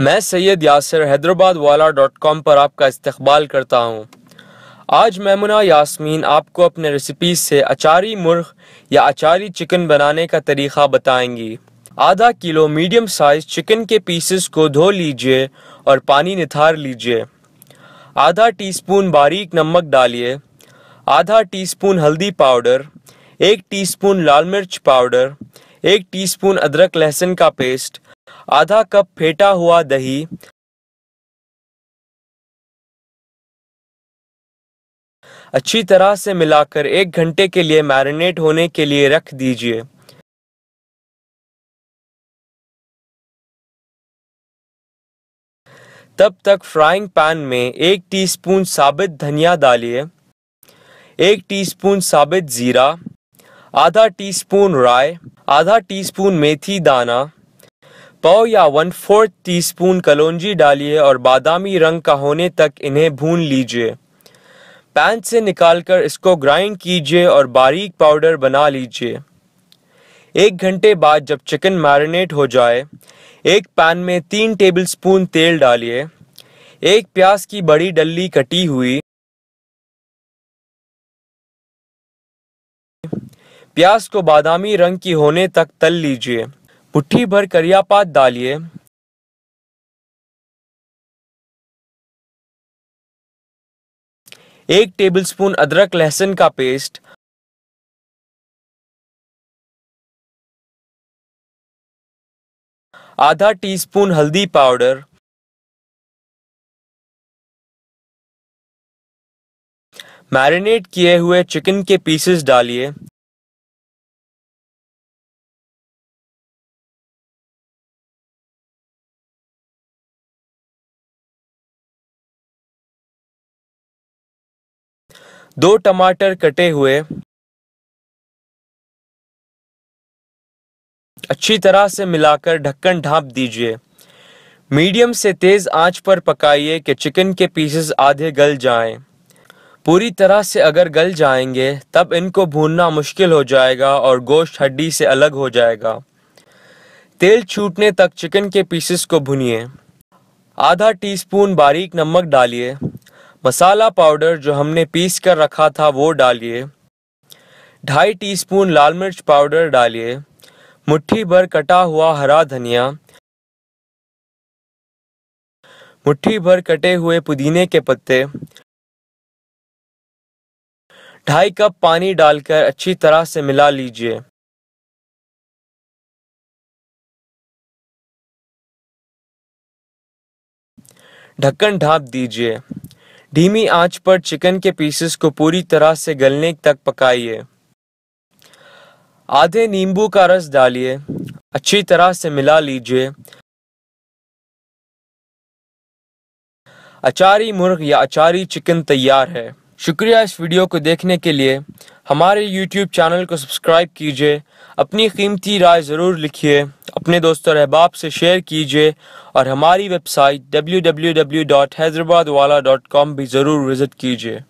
मैं सैयद यासर हैदराबाद वाला dot com पर आपका इस्तबाल करता हूँ आज मैमुना यासमीन आपको अपने रेसिपीज से अचारी मुर्ग या अचारी चिकन बनाने का तरीका बताएंगी आधा किलो मीडियम साइज चिकन के पीसेस को धो लीजिए और पानी निथार लीजिए आधा टीस्पून बारीक नमक डालिए आधा टीस्पून हल्दी पाउडर एक टीस्पून लाल मिर्च पाउडर एक टीस्पून अदरक लहसुन का पेस्ट आधा कप फेटा हुआ दही अच्छी तरह से मिलाकर एक घंटे के लिए मैरिनेट होने के लिए रख दीजिए तब तक फ्राइंग पैन में एक टीस्पून साबित धनिया डालिए एक टीस्पून साबित जीरा आधा टीस्पून राय आधा टीस्पून मेथी दाना पाव या वन फोर्थ टी स्पून कलौजी डालिए और बादामी रंग का होने तक इन्हें भून लीजिए पैन से निकालकर इसको ग्राइंड कीजिए और बारीक पाउडर बना लीजिए एक घंटे बाद जब चिकन मैरिनेट हो जाए एक पैन में तीन टेबलस्पून तेल डालिए एक प्याज की बड़ी डल्ली कटी हुई प्याज को बादामी रंग की होने तक तल लीजिए मुट्ठी भर करिया पात डालिए एक टेबलस्पून अदरक लहसुन का पेस्ट आधा टीस्पून हल्दी पाउडर मैरिनेट किए हुए चिकन के पीसेस डालिए दो टमाटर कटे हुए अच्छी तरह से मिलाकर ढक्कन ढांप दीजिए मीडियम से तेज आंच पर पकाइए कि चिकन के पीसेस आधे गल जाएं। पूरी तरह से अगर गल जाएंगे तब इनको भूनना मुश्किल हो जाएगा और गोश्त हड्डी से अलग हो जाएगा तेल छूटने तक चिकन के पीसेस को भुनिए आधा टीस्पून बारीक नमक डालिए मसाला पाउडर जो हमने पीस कर रखा था वो डालिए ढाई टीस्पून लाल मिर्च पाउडर डालिए मुट्ठी भर कटा हुआ हरा धनिया मुट्ठी भर कटे हुए पुदीने के पत्ते ढाई कप पानी डालकर अच्छी तरह से मिला लीजिए ढक्कन ढाप दीजिए धीमी आंच पर चिकन के पीसेस को पूरी तरह से गलने तक पकाइए आधे नींबू का रस डालिए अच्छी तरह से मिला लीजिए अचारी मुर्ग या अचारी चिकन तैयार है शुक्रिया इस वीडियो को देखने के लिए हमारे YouTube चैनल को सब्सक्राइब कीजिए अपनी कीमती राय ज़रूर लिखिए अपने दोस्त और अहबाब से शेयर कीजिए और हमारी वेबसाइट कॉम भी ज़रूर विज़िट कीजिए